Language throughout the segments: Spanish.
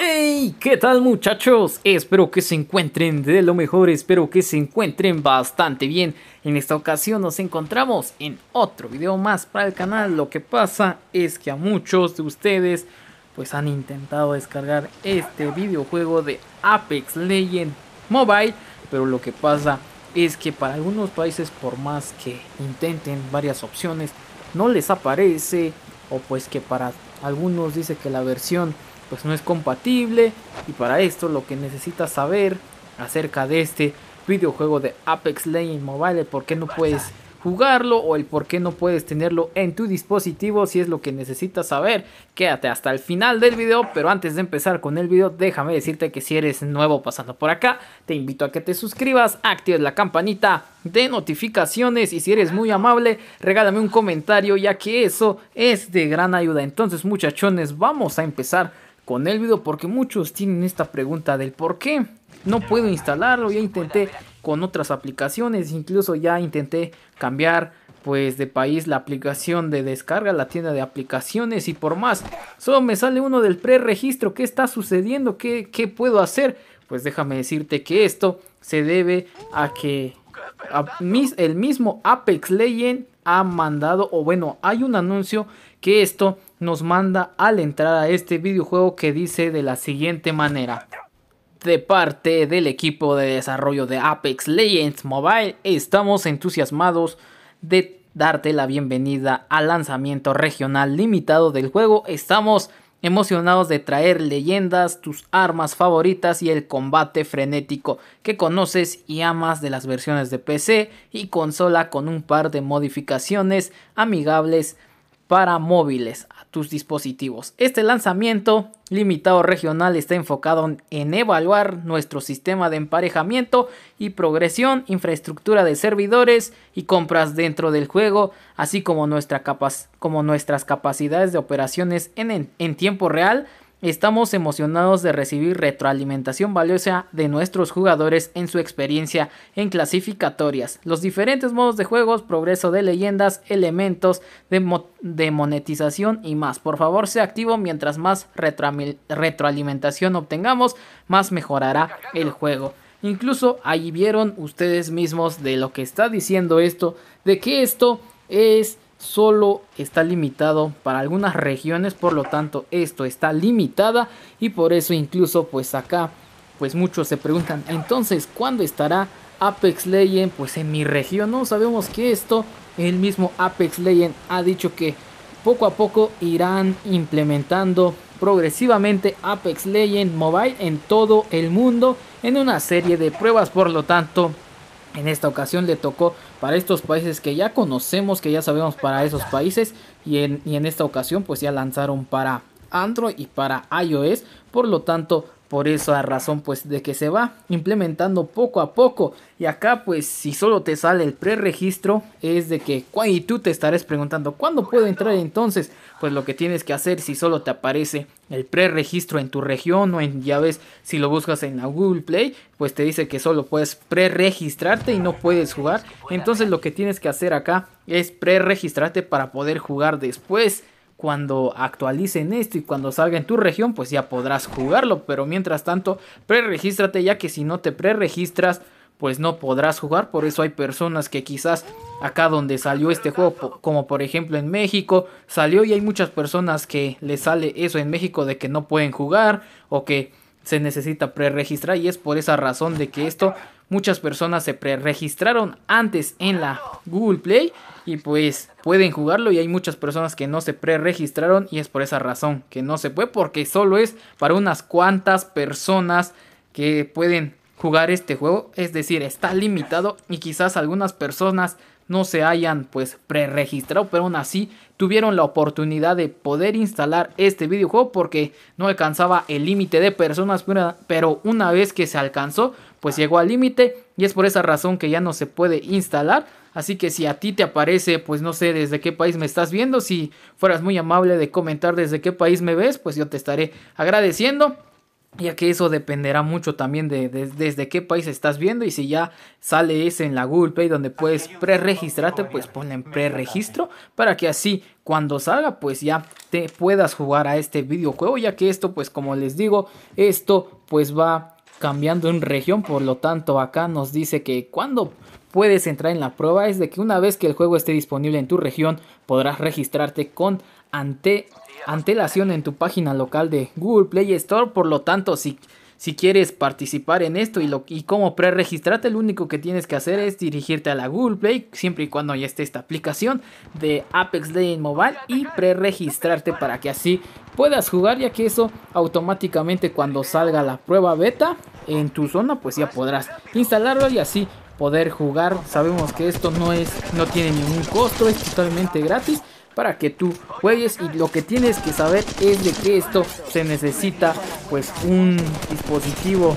¡Hey! ¿Qué tal muchachos? Espero que se encuentren de lo mejor, espero que se encuentren bastante bien. En esta ocasión nos encontramos en otro video más para el canal. Lo que pasa es que a muchos de ustedes pues han intentado descargar este videojuego de Apex Legend Mobile. Pero lo que pasa es que para algunos países por más que intenten varias opciones no les aparece o pues que para algunos dice que la versión pues no es compatible y para esto lo que necesitas saber acerca de este videojuego de Apex Legends Mobile porque no puedes jugarlo o el por qué no puedes tenerlo en tu dispositivo si es lo que necesitas saber. Quédate hasta el final del video, pero antes de empezar con el video déjame decirte que si eres nuevo pasando por acá, te invito a que te suscribas, actives la campanita de notificaciones y si eres muy amable, regálame un comentario ya que eso es de gran ayuda. Entonces muchachones, vamos a empezar con el video porque muchos tienen esta pregunta del por qué no puedo instalarlo, ya intenté con otras aplicaciones, incluso ya intenté cambiar pues de país la aplicación de descarga, la tienda de aplicaciones y por más. Solo me sale uno del preregistro, ¿qué está sucediendo? ¿Qué, puedo hacer? Pues déjame decirte que esto se debe a que el mismo Apex Legend ha mandado, o bueno, hay un anuncio que esto nos manda al entrar a este videojuego que dice de la siguiente manera. De parte del equipo de desarrollo de Apex Legends Mobile, estamos entusiasmados de darte la bienvenida al lanzamiento regional limitado del juego. Estamos emocionados de traer leyendas, tus armas favoritas y el combate frenético que conoces y amas de las versiones de PC y consola con un par de modificaciones amigables para móviles a tus dispositivos. Este lanzamiento limitado regional está enfocado en evaluar nuestro sistema de emparejamiento y progresión, infraestructura de servidores y compras dentro del juego, así como, como nuestras capacidades de operaciones en tiempo real Estamos emocionados de recibir retroalimentación valiosa de nuestros jugadores en su experiencia en clasificatorias, los diferentes modos de juegos, progreso de leyendas, elementos de, monetización y más. Por favor, sea activo mientras más retroalimentación obtengamos, más mejorará el juego. Incluso ahí vieron ustedes mismos de lo que está diciendo esto, de que esto es solo está limitado para algunas regiones, por lo tanto esto está limitada y por eso incluso pues acá pues muchos se preguntan, entonces ¿cuándo estará Apex Legend pues en mi región? No sabemos que esto el mismo Apex Legend ha dicho que poco a poco irán implementando progresivamente Apex Legend Mobile en todo el mundo en una serie de pruebas, por lo tanto en esta ocasión le tocó para estos países que ya conocemos, que ya sabemos para esos países. Y en, esta ocasión pues ya lanzaron para Android y para iOS. Por lo tanto, por esa razón pues de que se va implementando poco a poco y acá pues si solo te sale el preregistro es de que y tú te estarás preguntando cuándo puedo entrar entonces pues lo que tienes que hacer si solo te aparece el preregistro en tu región o en ya ves si lo buscas en la Google Play pues te dice que solo puedes preregistrarte y no puedes jugar entonces lo que tienes que hacer acá es preregistrarte para poder jugar después cuando actualicen esto y cuando salga en tu región, pues ya podrás jugarlo. Pero mientras tanto, preregístrate ya que si no te pre-registras pues no podrás jugar. Por eso hay personas que quizás acá donde salió este juego, como por ejemplo en México, salió y hay muchas personas que les sale eso en México de que no pueden jugar o que se necesita preregistrar y es por esa razón de que esto Muchas personas se preregistraron antes en la Google Play y pues pueden jugarlo y hay muchas personas que no se preregistraron y es por esa razón que no se puede porque solo es para unas cuantas personas que pueden jugar este juego, es decir, está limitado y quizás algunas personas no se hayan pues preregistrado, pero aún así tuvieron la oportunidad de poder instalar este videojuego porque no alcanzaba el límite de personas, pero una vez que se alcanzó, pues llegó al límite y es por esa razón que ya no se puede instalar. Así que si a ti te aparece, pues no sé desde qué país me estás viendo, si fueras muy amable de comentar desde qué país me ves, pues yo te estaré agradeciendo ya que eso dependerá mucho también de, desde qué país estás viendo y si ya sale ese en la Google Play donde puedes preregistrarte, pues ponle en preregistro para que así cuando salga pues ya te puedas jugar a este videojuego, ya que esto pues como les digo, esto pues va cambiando en región, por lo tanto acá nos dice que cuando puedes entrar en la prueba es de que una vez que el juego esté disponible en tu región podrás registrarte con antelación en tu página local de Google Play Store, por lo tanto si... Si quieres participar en esto y, lo, y pre-registrarte, lo único que tienes que hacer es dirigirte a la Google Play, siempre y cuando ya esté esta aplicación de Apex Legends Mobile, y pre-registrarte para que así puedas jugar ya que eso automáticamente cuando salga la prueba beta en tu zona pues ya podrás instalarlo y así poder jugar. Sabemos que esto no es no tiene ningún costo, es totalmente gratis para que tú juegues y lo que tienes que saber es de que esto se necesita pues un dispositivo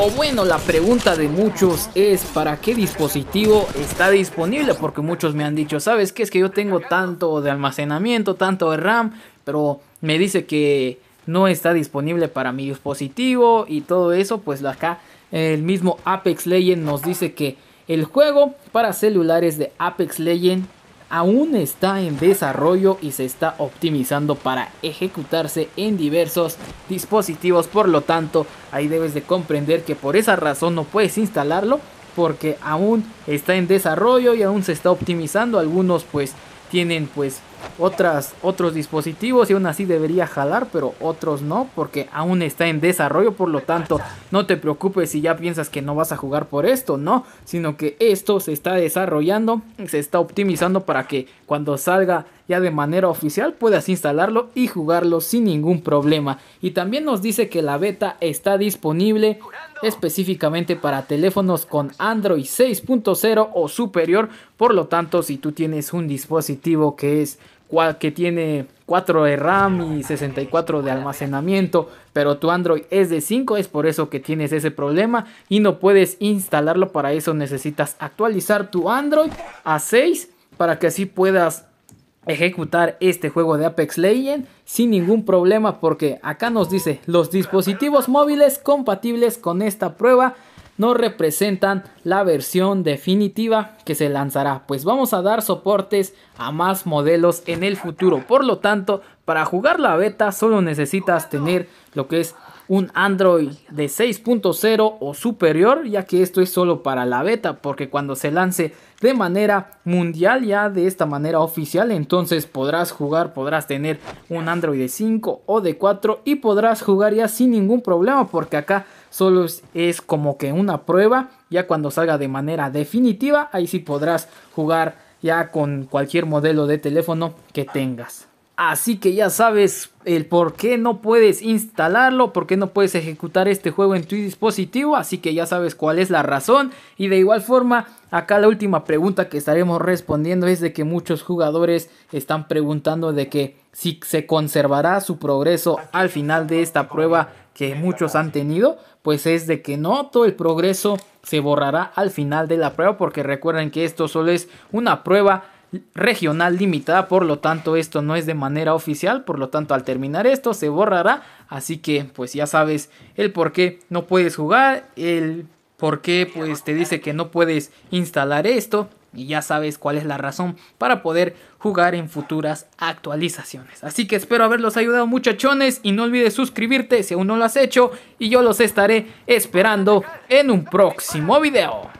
o bueno, la pregunta de muchos es para qué dispositivo está disponible, porque muchos me han dicho, ¿sabes qué? Es que yo tengo tanto de almacenamiento, tanto de RAM, pero me dice que no está disponible para mi dispositivo y todo eso, pues acá el mismo Apex Legend nos dice que el juego para celulares de Apex Legend aún está en desarrollo y se está optimizando para ejecutarse en diversos dispositivos. Por lo tanto, ahí debes de comprender que por esa razón no puedes instalarlo porque aún está en desarrollo y aún se está optimizando. Algunos pues tienen pues otras, otros dispositivos y aún así debería jalar, pero otros no, porque aún está en desarrollo, por lo tanto no te preocupes si ya piensas que no vas a jugar por esto, no, sino que esto se está desarrollando, se está optimizando para que cuando salga ya de manera oficial puedas instalarlo y jugarlo sin ningún problema. Y también nos dice que la beta está disponible específicamente para teléfonos con Android 6.0 o superior, por lo tanto si tú tienes un dispositivo que es que tiene 4 de RAM y 64 de almacenamiento, pero tu Android es de 5, es por eso que tienes ese problema y no puedes instalarlo, para eso necesitas actualizar tu Android a 6 para que así puedas ejecutar este juego de Apex Legends sin ningún problema porque acá nos dice los dispositivos móviles compatibles con esta prueba no representan la versión definitiva que se lanzará, pues vamos a dar soportes a más modelos en el futuro. Por lo tanto, para jugar la beta solo necesitas tener lo que es un Android de 6.0 o superior, ya que esto es solo para la beta, porque cuando se lance de manera mundial, ya de esta manera oficial, entonces podrás jugar, podrás tener un Android de 5 o de 4 y podrás jugar ya sin ningún problema, porque acá solo es, como que una prueba, ya cuando salga de manera definitiva, ahí sí podrás jugar ya con cualquier modelo de teléfono que tengas. Así que ya sabes el por qué no puedes instalarlo, por qué no puedes ejecutar este juego en tu dispositivo. Así que ya sabes cuál es la razón. Y de igual forma, acá la última pregunta que estaremos respondiendo es de que muchos jugadores están preguntando de que si se conservará su progreso al final de esta prueba que muchos han tenido, pues es de que no todo el progreso se borrará al final de la prueba, porque recuerden que esto solo es una prueba regional limitada, por lo tanto esto no es de manera oficial, por lo tanto al terminar esto se borrará, así que pues ya sabes el por qué no puedes jugar, el por qué pues te dice que no puedes instalar esto y ya sabes cuál es la razón para poder jugar en futuras actualizaciones. Así que espero haberlos ayudado muchachones y no olvides suscribirte si aún no lo has hecho y yo los estaré esperando en un próximo video.